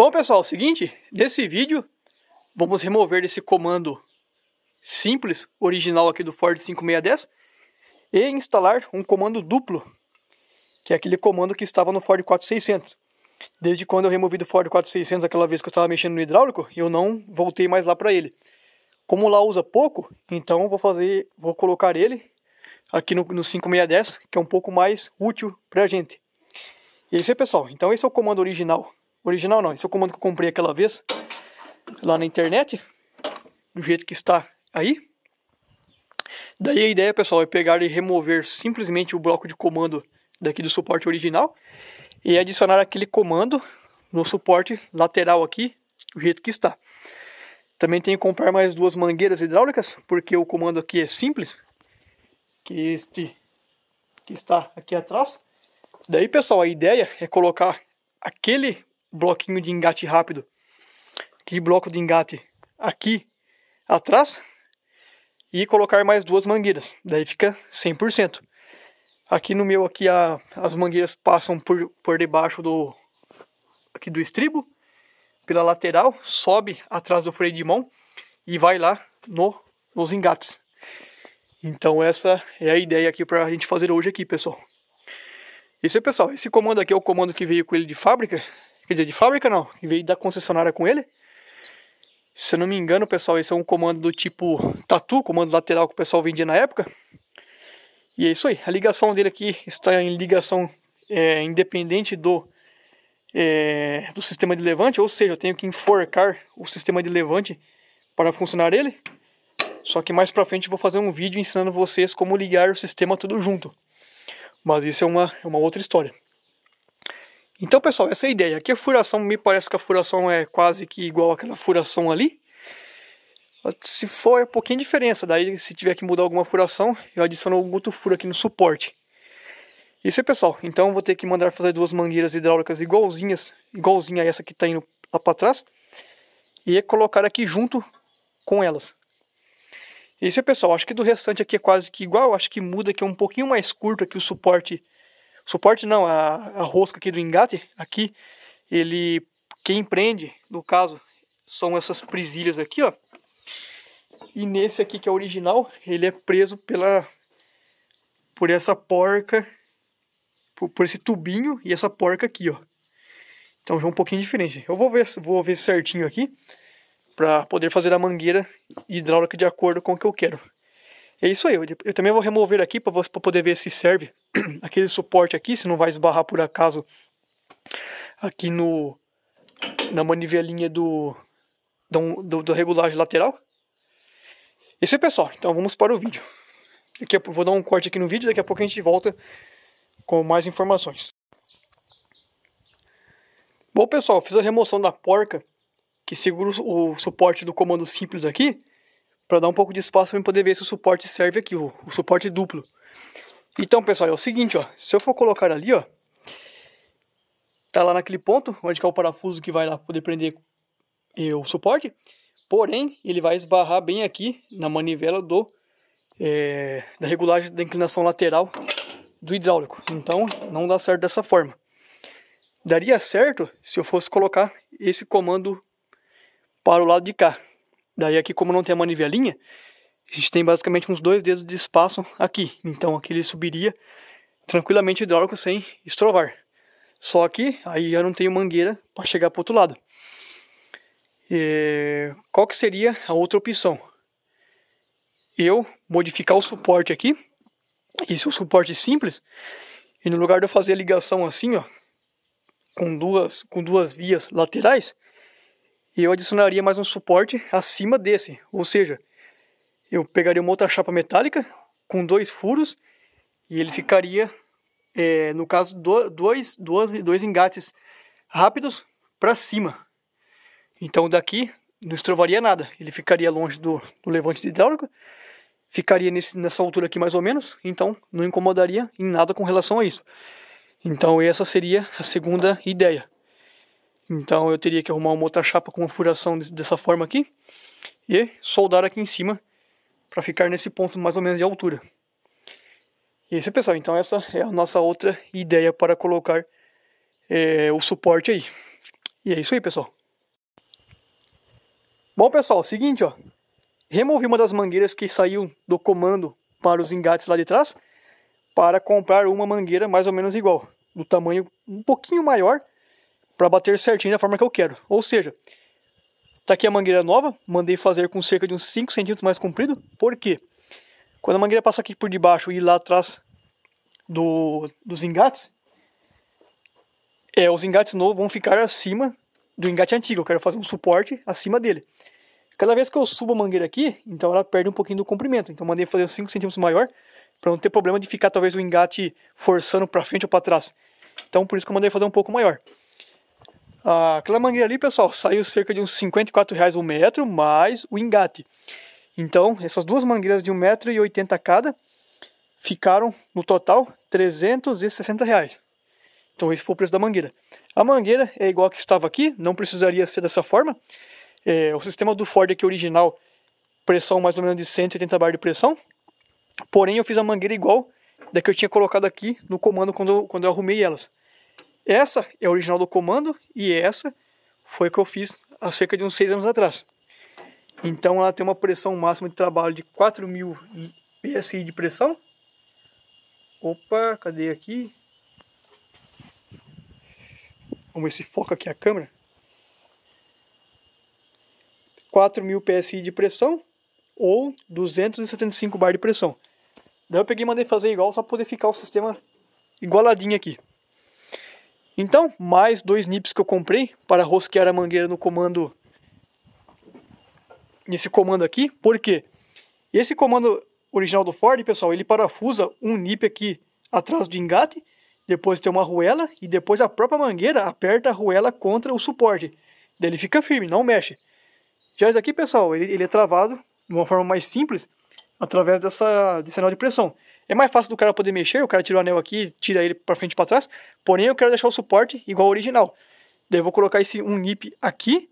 Bom, pessoal, é seguinte, nesse vídeo vamos remover esse comando simples, original aqui do Ford 5610 e instalar um comando duplo, que é aquele comando que estava no Ford 4600. Desde quando eu removi do Ford 4600 aquela vez que eu estava mexendo no hidráulico, eu não voltei mais lá para ele. Como lá usa pouco, então vou fazer, vou colocar ele aqui no, no 5610, que é um pouco mais útil para a gente. E é isso aí, pessoal. Então esse é o comando original Original não, esse é o comando que eu comprei aquela vez lá na internet, do jeito que está aí. Daí a ideia, pessoal, é pegar e remover simplesmente o bloco de comando daqui do suporte original e adicionar aquele comando no suporte lateral aqui, do jeito que está. Também tenho que comprar mais duas mangueiras hidráulicas, porque o comando aqui é simples, que este que está aqui atrás. Daí, pessoal, a ideia é colocar aquele bloquinho de engate rápido. Aquele bloco de engate aqui atrás. E colocar mais duas mangueiras. Daí fica 100%. Aqui no meu, aqui a, as mangueiras passam por, por debaixo do, aqui do estribo. Pela lateral, sobe atrás do freio de mão. E vai lá no, nos engates. Então essa é a ideia aqui para a gente fazer hoje aqui, pessoal. Isso aí, pessoal. Esse comando aqui é o comando que veio com ele de fábrica. Quer dizer, de fábrica não, que veio da concessionária com ele. Se eu não me engano, pessoal, esse é um comando do tipo Tatu, comando lateral que o pessoal vendia na época. E é isso aí. A ligação dele aqui está em ligação é, independente do, é, do sistema de levante, ou seja, eu tenho que enforcar o sistema de levante para funcionar ele. Só que mais para frente eu vou fazer um vídeo ensinando vocês como ligar o sistema tudo junto. Mas isso é uma, é uma outra história. Então, pessoal, essa é a ideia. Aqui a furação, me parece que a furação é quase que igual àquela furação ali. Se for, é um pouquinho de diferença. Daí, se tiver que mudar alguma furação, eu adiciono outro furo aqui no suporte. Isso aí, pessoal. Então, vou ter que mandar fazer duas mangueiras hidráulicas igualzinhas, igualzinha a essa que está indo lá para trás. E colocar aqui junto com elas. Isso aí, pessoal. Acho que do restante aqui é quase que igual. Acho que muda que é um pouquinho mais curto aqui o suporte suporte não, a, a rosca aqui do engate, aqui, ele, quem prende, no caso, são essas presilhas aqui, ó. E nesse aqui que é original, ele é preso pela por essa porca, por, por esse tubinho e essa porca aqui, ó. Então já é um pouquinho diferente. Eu vou ver, vou ver certinho aqui para poder fazer a mangueira hidráulica de acordo com o que eu quero. É isso aí, eu, eu também vou remover aqui para poder ver se serve aquele suporte aqui, se não vai esbarrar por acaso aqui no na manivelinha do do, do, do regulagem lateral. Isso aí, pessoal. Então vamos para o vídeo. Daqui vou dar um corte aqui no vídeo, daqui a pouco a gente volta com mais informações. Bom, pessoal, fiz a remoção da porca que segura o, o suporte do comando simples aqui para dar um pouco de espaço para poder ver se o suporte serve aqui, o, o suporte duplo. Então, pessoal, é o seguinte, ó. Se eu for colocar ali, ó. Tá lá naquele ponto, onde é o parafuso que vai lá poder prender é, o suporte. Porém, ele vai esbarrar bem aqui na manivela do... É, da regulagem da inclinação lateral do hidráulico. Então, não dá certo dessa forma. Daria certo se eu fosse colocar esse comando para o lado de cá. Daí aqui, como não tem a manivelinha, a gente tem basicamente uns dois dedos de espaço aqui. Então aqui ele subiria tranquilamente hidráulico sem estrovar. Só que aí eu não tenho mangueira para chegar para o outro lado. E é, qual que seria a outra opção? Eu modificar o suporte aqui. Esse é um suporte simples. E no lugar de eu fazer a ligação assim, ó, com duas, com duas vias laterais, eu adicionaria mais um suporte acima desse. Ou seja, eu pegaria uma outra chapa metálica com dois furos e ele ficaria, é, no caso, do, dois, dois engates rápidos para cima. Então daqui não estrovaria nada, ele ficaria longe do, do levante hidráulico, ficaria nesse, nessa altura aqui mais ou menos, então não incomodaria em nada com relação a isso. Então essa seria a segunda ideia. Então eu teria que arrumar uma outra chapa com uma furação dessa forma aqui e soldar aqui em cima para ficar nesse ponto mais ou menos de altura. E isso pessoal, ah, então essa é a nossa outra ideia para colocar é, o suporte aí. E é isso aí pessoal. Bom pessoal, seguinte ó, removi uma das mangueiras que saiu do comando para os engates lá de trás para comprar uma mangueira mais ou menos igual, do tamanho um pouquinho maior para bater certinho da forma que eu quero. Ou seja, Tá aqui a mangueira nova, mandei fazer com cerca de uns 5 centímetros mais comprido. Por quê? Quando a mangueira passa aqui por debaixo e lá atrás do, dos engates, é, os engates novos vão ficar acima do engate antigo. Eu quero fazer um suporte acima dele. Cada vez que eu subo a mangueira aqui, então ela perde um pouquinho do comprimento. Então mandei fazer uns 5 centímetros maior, para não ter problema de ficar talvez o engate forçando para frente ou para trás. Então por isso que eu mandei fazer um pouco maior. Ah, aquela mangueira ali, pessoal, saiu cerca de uns 54 reais o metro, mais o engate. Então, essas duas mangueiras de 1,80m cada ficaram, no total, 360 reais. Então esse foi o preço da mangueira. A mangueira é igual a que estava aqui, não precisaria ser dessa forma. É, o sistema do Ford aqui original, pressão mais ou menos de 180 bar de pressão. Porém, eu fiz a mangueira igual da que eu tinha colocado aqui no comando quando quando eu arrumei elas. Essa é a original do comando e essa foi a que eu fiz há cerca de uns 6 anos atrás. Então ela tem uma pressão máxima de trabalho de 4000 PSI de pressão. Opa, cadê aqui? Vamos ver se foca aqui a câmera. 4000 PSI de pressão ou 275 bar de pressão. Daí eu peguei e mandei fazer igual só para poder ficar o sistema igualadinho aqui. Então, mais dois nips que eu comprei para rosquear a mangueira no comando nesse comando aqui, porque esse comando original do Ford, pessoal, ele parafusa um nip aqui atrás do engate, depois tem uma arruela e depois a própria mangueira aperta a arruela contra o suporte. Daí ele fica firme, não mexe. Já esse aqui, pessoal, ele, ele é travado de uma forma mais simples, através dessa, desse anel de pressão. É mais fácil do cara poder mexer, o cara tira o anel aqui, tira ele para frente e para trás, porém eu quero deixar o suporte igual ao original. Daí eu vou colocar esse um nip aqui,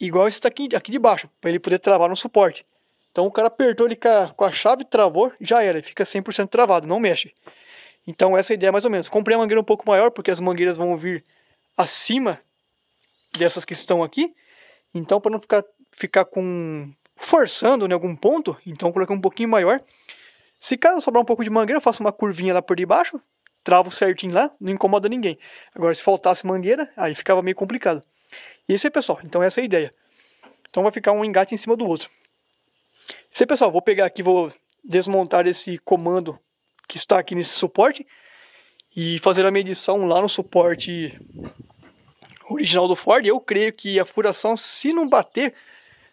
igual esse aqui aqui de baixo, para ele poder travar no suporte. Então o cara apertou ele com a, chave, travou, já era, fica 100% travado, não mexe. Então essa é a ideia mais ou menos. Comprei a mangueira um pouco maior, porque as mangueiras vão vir acima dessas que estão aqui. Então para não ficar, ficar com forçando em né, algum ponto, então eu coloquei um pouquinho maior. Se caso sobrar um pouco de mangueira, eu faço uma curvinha lá por debaixo, travo certinho lá, não incomoda ninguém. Agora, se faltasse mangueira, aí ficava meio complicado. E isso aí, pessoal. Então, essa é a ideia. Então, vai ficar um engate em cima do outro. Isso aí, pessoal. Vou pegar aqui, vou desmontar esse comando que está aqui nesse suporte e fazer a medição lá no suporte original do Ford. Eu creio que a furação, se não bater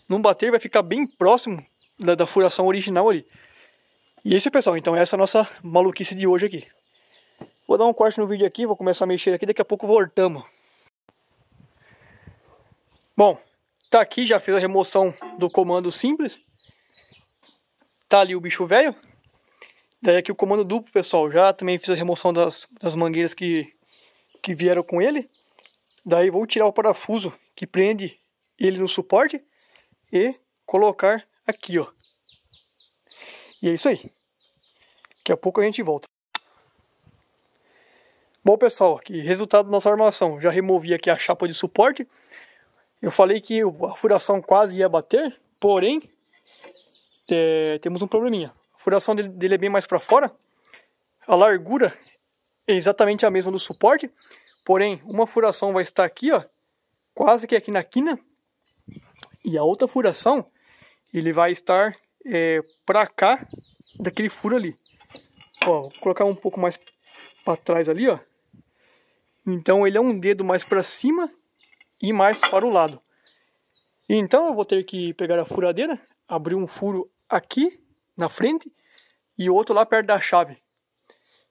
não bater, vai ficar bem próximo da, da furação original ali. E é isso, pessoal. Então essa é a nossa maluquice de hoje aqui. Vou dar um corte no vídeo aqui, vou começar a mexer aqui, daqui a pouco voltamos. Bom, tá aqui, já fez a remoção do comando simples. Tá ali o bicho velho. Daí aqui o comando duplo, pessoal, já também fiz a remoção das, das mangueiras que, que vieram com ele. Daí vou tirar o parafuso que prende ele no suporte e colocar aqui, ó. E é isso aí. Daqui a pouco a gente volta. Bom pessoal, aqui, resultado da nossa armação. Já removi aqui a chapa de suporte. Eu falei que a furação quase ia bater, porém é, temos um probleminha. A furação dele, dele é bem mais para fora. A largura é exatamente a mesma do suporte, porém uma furação vai estar aqui, ó, quase que aqui na quina, e a outra furação, ele vai estar é, para cá daquele furo ali. Ó, vou colocar um pouco mais para trás ali, ó. Então ele é um dedo mais para cima e mais para o lado. Então eu vou ter que pegar a furadeira, abrir um furo aqui na frente e outro lá perto da chave.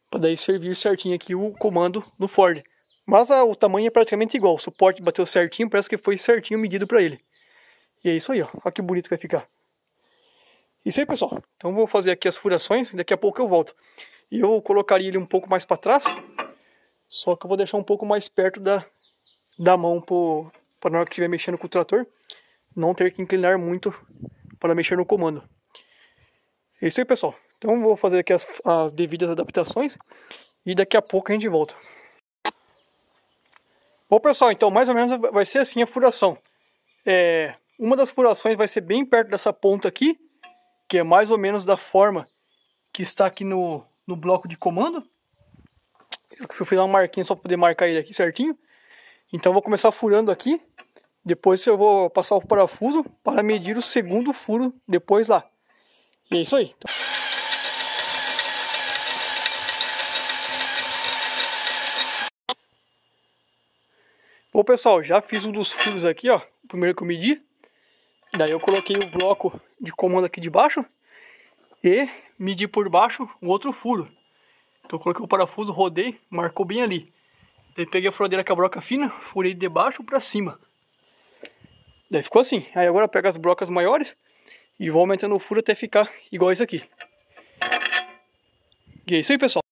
Para daí servir certinho aqui o comando do Ford. Mas a, ah, o tamanho é praticamente igual, o suporte bateu certinho, parece que foi certinho medido para ele. E é isso aí, ó. Olha que bonito que vai ficar. Isso aí, pessoal. Então vou fazer aqui as furações, daqui a pouco eu volto. E eu colocaria ele um pouco mais para trás, só que eu vou deixar um pouco mais perto da, da mão para na hora que estiver mexendo com o trator, não ter que inclinar muito para mexer no comando. É isso aí, pessoal. Então vou fazer aqui as, as devidas adaptações e daqui a pouco a gente volta. Bom, pessoal, então mais ou menos vai ser assim a furação. É, uma das furações vai ser bem perto dessa ponta aqui, que é mais ou menos da forma que está aqui no, no bloco de comando. Eu fiz uma marquinha só para poder marcar ele aqui certinho. Então vou começar furando aqui. Depois eu vou passar o parafuso para medir o segundo furo depois lá. E é isso aí. Então, Bom pessoal, já fiz um dos furos aqui, ó. O primeiro que eu medi. Daí eu coloquei o bloco de comando aqui de baixo e medi por baixo o outro furo. Então eu coloquei o parafuso, rodei, marcou bem ali. Daí peguei a furadeira com a broca fina, furei de baixo para cima. Daí ficou assim. Aí agora pega as brocas maiores e vou aumentando o furo até ficar igual isso aqui. E é isso aí, pessoal.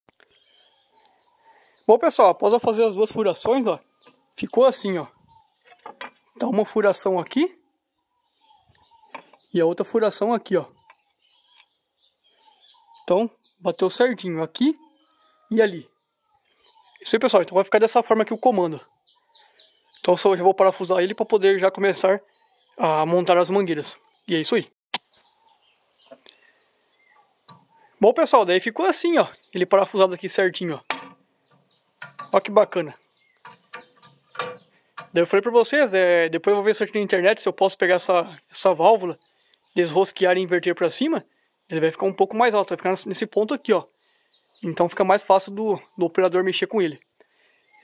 Bom, pessoal, após eu fazer as duas furações, ó, ficou assim, ó. Tá uma furação aqui e a outra furação aqui, ó. Então, bateu certinho aqui e ali. É isso aí, pessoal. Então vai ficar dessa forma aqui o comando. Então eu só já vou parafusar ele para poder já começar a montar as mangueiras. E é isso aí. Bom, pessoal, daí ficou assim, ó. Ele parafusado aqui certinho, ó. Olha que bacana. Daí eu falei pra vocês, é, depois eu vou ver certinho na internet se eu posso pegar essa, essa válvula desrosquear e inverter para cima, ele vai ficar um pouco mais alto, vai ficar nesse ponto aqui, ó. Então fica mais fácil do, do operador mexer com ele.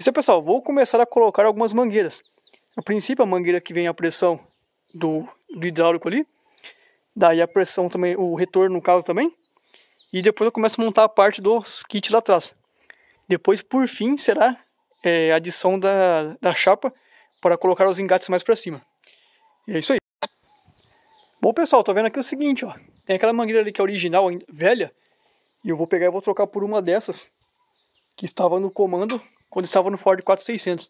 Isso aí, pessoal, vou começar a colocar algumas mangueiras. A princípio, a mangueira que vem a pressão do, do hidráulico ali, daí a pressão também, o retorno no caso também, e depois eu começo a montar a parte dos kits lá atrás. Depois, por fim, será é, a adição da, da chapa para colocar os engates mais para cima. E é isso aí. Bom, pessoal, tô vendo aqui o seguinte, ó. Tem aquela mangueira ali que é original, velha. E eu vou pegar e vou trocar por uma dessas. Que estava no comando quando estava no Ford 4600.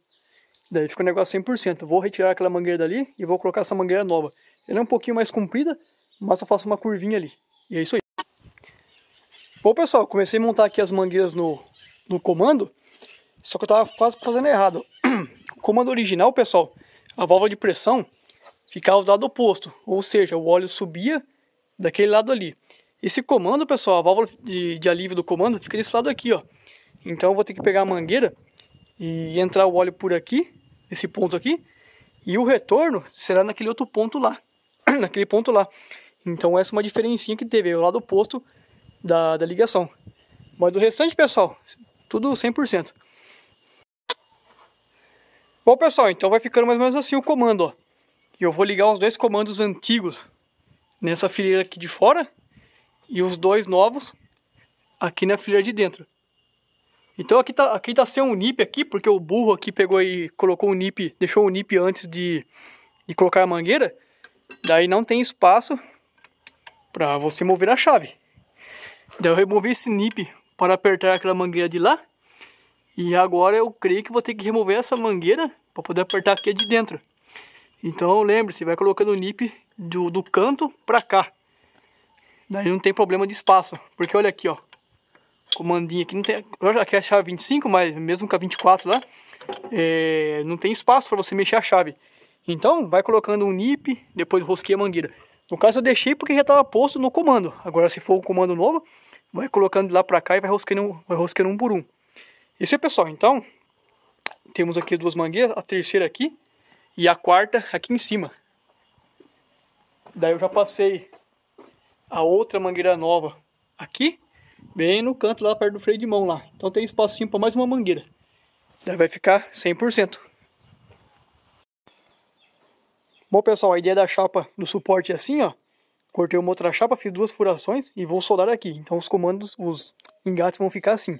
Daí fica o um negócio 100%. vou retirar aquela mangueira dali e vou colocar essa mangueira nova. Ela é um pouquinho mais comprida, mas eu faço uma curvinha ali. E é isso aí. Bom, pessoal, comecei a montar aqui as mangueiras no, no comando. Só que eu tava quase fazendo errado. O comando original, pessoal, a válvula de pressão ficava do lado oposto, ou seja, o óleo subia daquele lado ali. Esse comando, pessoal, a válvula de, de alívio do comando fica desse lado aqui, ó. Então eu vou ter que pegar a mangueira e entrar o óleo por aqui, esse ponto aqui, e o retorno será naquele outro ponto lá, naquele ponto lá. Então essa é uma diferencinha que teve, o lado oposto da, da ligação. Mas do restante, pessoal, tudo 100%. Bom, pessoal, então vai ficando mais ou menos assim o comando, ó. E eu vou ligar os dois comandos antigos nessa fileira aqui de fora e os dois novos aqui na fileira de dentro. Então aqui tá, aqui tá sem um nip aqui, porque o burro aqui pegou e colocou o nip, deixou o nip antes de, de colocar a mangueira. Daí não tem espaço para você mover a chave. Daí eu removi esse nip para apertar aquela mangueira de lá. E agora eu creio que vou ter que remover essa mangueira para poder apertar aqui de dentro. Então lembre-se, vai colocando o nip do, do canto para cá. Daí não tem problema de espaço, porque olha aqui, ó. Comandinho aqui, não tem, aqui é a chave 25, mas mesmo com a 24 lá, é, não tem espaço para você mexer a chave. Então vai colocando um nip, depois rosqueia a mangueira. No caso eu deixei porque já estava posto no comando. Agora se for um comando novo, vai colocando de lá para cá e vai rosqueando, vai rosqueando um por um. Isso é pessoal, então temos aqui duas mangueiras, a terceira aqui e a quarta aqui em cima. Daí eu já passei a outra mangueira nova aqui, bem no canto lá perto do freio de mão lá. Então tem espacinho para mais uma mangueira. Daí vai ficar 100%. Bom pessoal, a ideia da chapa do suporte é assim, ó. Cortei uma outra chapa, fiz duas furações e vou soldar aqui. Então os comandos, os engates vão ficar assim.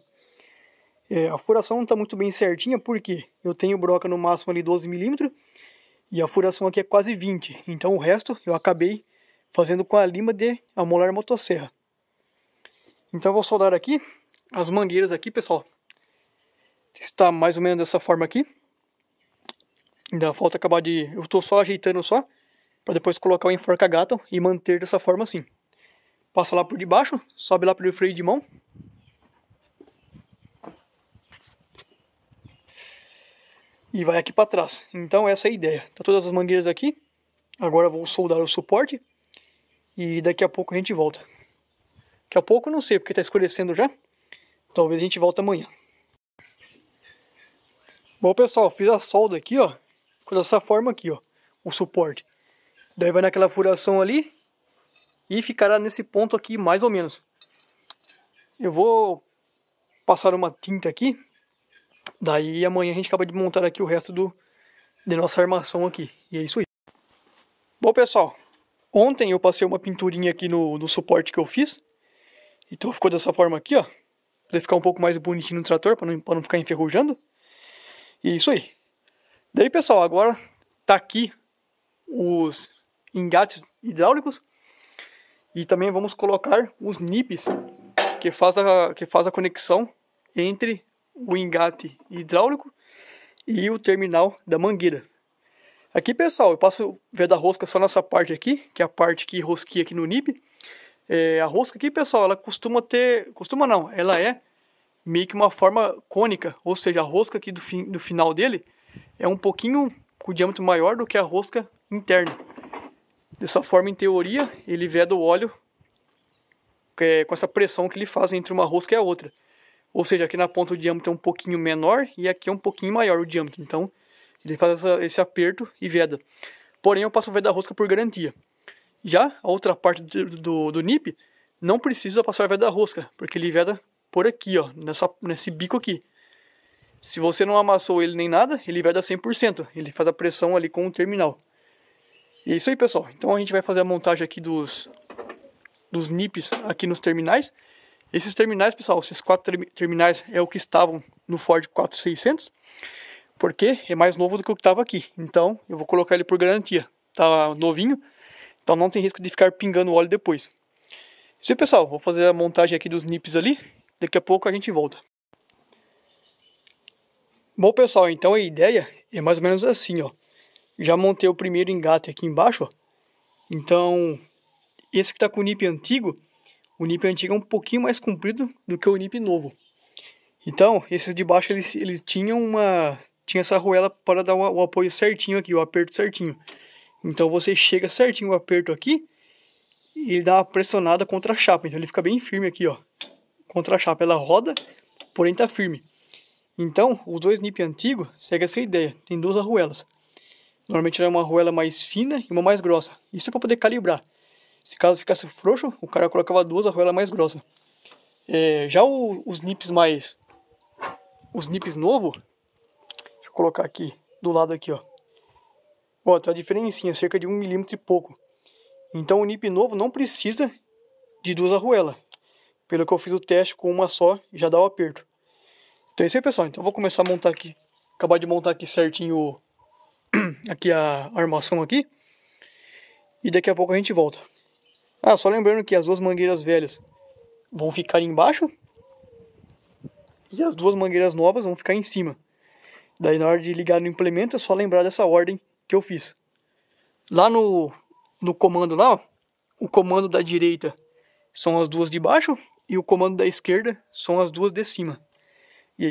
É, a furação não está muito bem certinha, porque eu tenho broca no máximo ali 12 milímetros e a furação aqui é quase 20. Então o resto eu acabei fazendo com a lima de amolar motosserra. Então eu vou soldar aqui as mangueiras aqui, pessoal. Está mais ou menos dessa forma aqui. Ainda falta acabar de... Eu estou só ajeitando só, para depois colocar o enforca-gato e manter dessa forma assim. Passa lá por debaixo, sobe lá pelo freio de mão e vai aqui para trás. Então essa é a ideia. Tá todas as mangueiras aqui. Agora vou soldar o suporte e daqui a pouco a gente volta. Daqui a pouco não sei, porque está escurecendo já. Talvez a gente volte amanhã. Bom, pessoal, fiz a solda aqui, ó. Ficou dessa forma aqui, ó. O suporte. Daí vai naquela furação ali e ficará nesse ponto aqui, mais ou menos. Eu vou passar uma tinta aqui Daí amanhã a gente acaba de montar aqui o resto do, da nossa armação aqui. E é isso aí. Bom, pessoal, ontem eu passei uma pinturinha aqui no, no suporte que eu fiz. Então ficou dessa forma aqui, ó. Pra ficar um pouco mais bonitinho no trator, para não, pra não ficar enferrujando. E é isso aí. Daí, pessoal, agora tá aqui os engates hidráulicos. E também vamos colocar os nips que faz a, que faz a conexão entre o engate hidráulico e o terminal da mangueira. Aqui, pessoal, eu passo da rosca só nessa parte aqui, que é a parte que rosquia aqui no nib. É, a rosca aqui, pessoal, ela costuma ter... Costuma não, ela é meio que uma forma cônica, ou seja, a rosca aqui do, fim, do final dele é um pouquinho com diâmetro maior do que a rosca interna. Dessa forma, em teoria, ele veda o óleo é, com essa pressão que ele faz entre uma rosca e a outra. Ou seja, aqui na ponta o diâmetro é um pouquinho menor e aqui é um pouquinho maior o diâmetro. Então, ele faz essa, esse aperto e veda. Porém, eu passo o veda rosca por garantia. Já a outra parte do, do, do NIP não precisa passar veda rosca, porque ele veda por aqui, ó, nessa, nesse bico aqui. Se você não amassou ele nem nada, ele veda 100%. Ele faz a pressão ali com o terminal. E é isso aí, pessoal. Então a gente vai fazer a montagem aqui dos, dos nips aqui nos terminais. Esses terminais, pessoal, esses quatro ter terminais é o que estavam no Ford 4600, porque é mais novo do que o que estava aqui. Então, eu vou colocar ele por garantia. Tá novinho, então não tem risco de ficar pingando óleo depois. Sim, pessoal, vou fazer a montagem aqui dos nips ali. Daqui a pouco a gente volta. Bom, pessoal, então a ideia é mais ou menos assim, ó. Já montei o primeiro engate aqui embaixo, ó. Então, esse que tá com o nip antigo, o nip antigo é um pouquinho mais comprido do que o nip novo. Então, esses de baixo eles, eles tinham uma tinha essa arruela para dar o apoio certinho aqui, o aperto certinho. Então você chega certinho o aperto aqui e ele dá uma pressionada contra a chapa. Então ele fica bem firme aqui, ó. Contra a chapa ela roda, porém tá firme. Então, os dois nip antigos seguem essa ideia. Tem duas arruelas. Normalmente ela é uma arruela mais fina e uma mais grossa. Isso é para poder calibrar. Se caso ficasse frouxo, o cara colocava duas arruelas mais grossas. É, já o, os nips mais. Os nips novo. Deixa eu colocar aqui, do lado aqui, ó. Ó, tem tá uma diferencinha, cerca de um milímetro e pouco. Então o nip novo não precisa de duas arruelas. Pelo que eu fiz o teste com uma só, já dá o aperto. Então é isso aí, pessoal. Então eu vou começar a montar aqui. Acabar de montar aqui certinho aqui a armação aqui. E daqui a pouco a gente volta. Ah, só lembrando que as duas mangueiras velhas vão ficar embaixo e as duas mangueiras novas vão ficar em cima. Daí na hora de ligar no implemento é só lembrar dessa ordem que eu fiz. Lá no, no comando lá, ó, o comando da direita são as duas de baixo e o comando da esquerda são as duas de cima. E...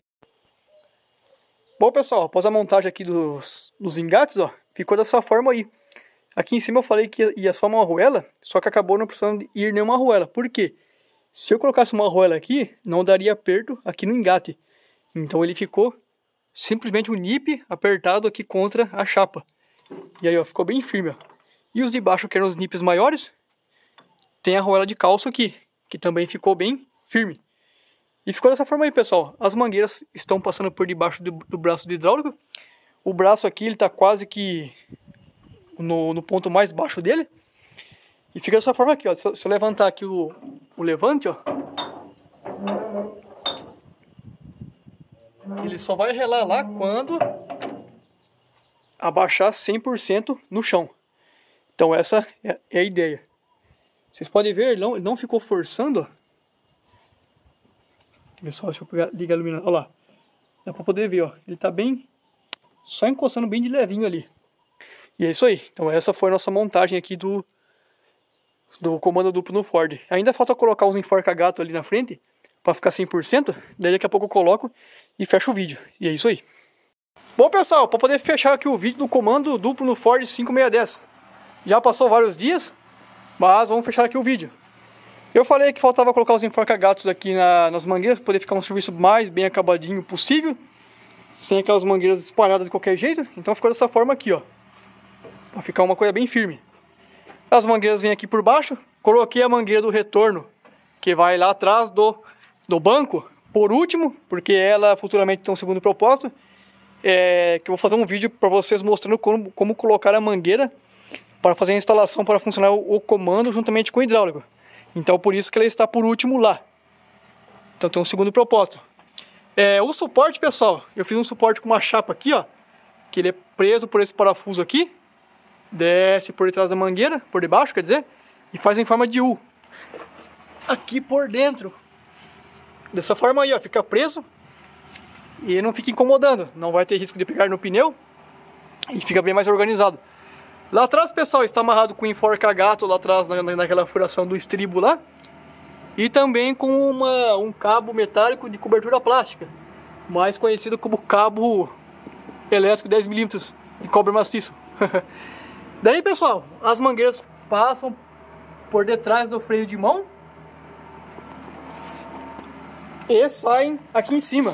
Bom pessoal, após a montagem aqui dos, dos engates, ó, ficou dessa forma aí. Aqui em cima eu falei que ia só uma arruela, só que acabou não precisando ir nenhuma arruela. Por quê? Se eu colocasse uma arruela aqui, não daria aperto aqui no engate. Então ele ficou simplesmente um nip apertado aqui contra a chapa. E aí, ó, ficou bem firme, ó. E os de baixo, que eram os nips maiores, tem a arruela de calço aqui, que também ficou bem firme. E ficou dessa forma aí, pessoal. As mangueiras estão passando por debaixo do, do braço do hidráulico. O braço aqui, ele tá quase que no, no ponto mais baixo dele. E fica dessa forma aqui, ó. Se eu, se eu levantar aqui o, o levante, ó. Ele só vai relar lá quando abaixar 100% no chão. Então essa é, é, a ideia. Vocês podem ver, ele não, ele não ficou forçando, Pessoal, deixa eu pegar, ligar a iluminação. Olha lá. Dá pra poder ver, ó. Ele tá bem... Só encostando bem de levinho ali. E é isso aí. Então essa foi a nossa montagem aqui do, do comando duplo no Ford. Ainda falta colocar os enforca-gato ali na frente, para ficar 100%. Daí daqui a pouco eu coloco e fecho o vídeo. E é isso aí. Bom pessoal, para poder fechar aqui o vídeo do comando duplo no Ford 5610. Já passou vários dias, mas vamos fechar aqui o vídeo. Eu falei que faltava colocar os enforca-gatos aqui na, nas mangueiras para poder ficar um serviço mais bem acabadinho possível. Sem aquelas mangueiras espalhadas de qualquer jeito. Então ficou dessa forma aqui, ó para ficar uma coisa bem firme. As mangueiras vêm aqui por baixo. Coloquei a mangueira do retorno, que vai lá atrás do, do banco, por último, porque ela futuramente tem um segundo propósito. É, que eu vou fazer um vídeo para vocês mostrando como, como colocar a mangueira para fazer a instalação para funcionar o, o, comando juntamente com o hidráulico. Então por isso que ela está por último lá. Então tem um segundo propósito. É, o suporte, pessoal, eu fiz um suporte com uma chapa aqui, ó, que ele é preso por esse parafuso aqui desce por detrás da mangueira, por debaixo, quer dizer, e faz em forma de U. Aqui por dentro. Dessa forma aí, ó, fica preso e não fica incomodando, não vai ter risco de pegar no pneu e fica bem mais organizado. Lá atrás, pessoal, está amarrado com enforca-gato lá atrás, na, naquela furação do estribo lá. E também com uma, um cabo metálico de cobertura plástica, mais conhecido como cabo elétrico 10mm de cobre maciço. Daí, pessoal, as mangueiras passam por detrás do freio de mão e saem aqui em cima,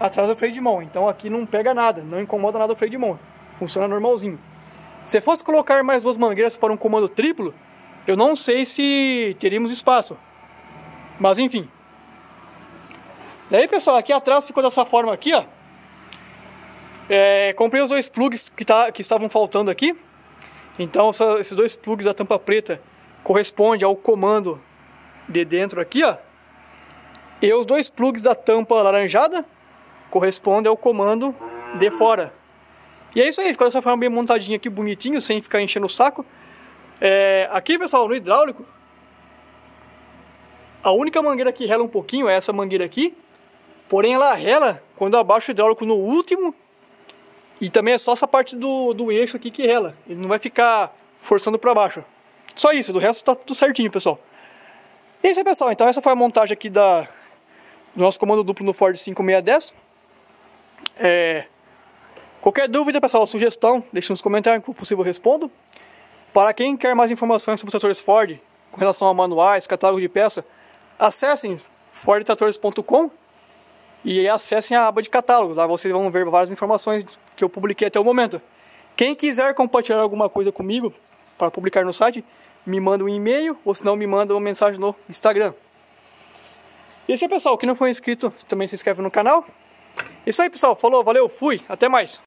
atrás do freio de mão. Então aqui não pega nada, não incomoda nada o freio de mão. Funciona normalzinho. Se fosse colocar mais duas mangueiras para um comando triplo, eu não sei se teríamos espaço. Mas enfim. Daí, pessoal, aqui atrás ficou dessa forma aqui, ó. É, comprei os dois plugs que, tá, que estavam faltando aqui. Então esses dois plugs da tampa preta corresponde ao comando de dentro aqui, ó. E os dois plugs da tampa laranjada correspondem ao comando de fora. E é isso aí, ficou dessa forma bem montadinha aqui, bonitinho, sem ficar enchendo o saco. É, aqui, pessoal, no hidráulico, a única mangueira que rela um pouquinho é essa mangueira aqui. Porém, ela rela quando abaixo o hidráulico no último e também é só essa parte do, do eixo aqui que rela. Ele não vai ficar forçando para baixo. Só isso, do resto tá tudo certinho, pessoal. E é isso aí, pessoal. Então essa foi a montagem aqui da, do nosso comando duplo no Ford 5610. É, qualquer dúvida, pessoal, sugestão, deixe nos comentários que possível respondo. Para quem quer mais informações sobre os tratores Ford, com relação a manuais, catálogo de peça, acessem fordtratores.com e acessem a aba de catálogos. Lá vocês vão ver várias informações que eu publiquei até o momento. Quem quiser compartilhar alguma coisa comigo para publicar no site, me manda um e-mail ou se não me manda uma mensagem no Instagram. E é isso aí, pessoal. Quem não foi inscrito, também se inscreve no canal. É isso aí, pessoal. Falou, valeu, fui, até mais.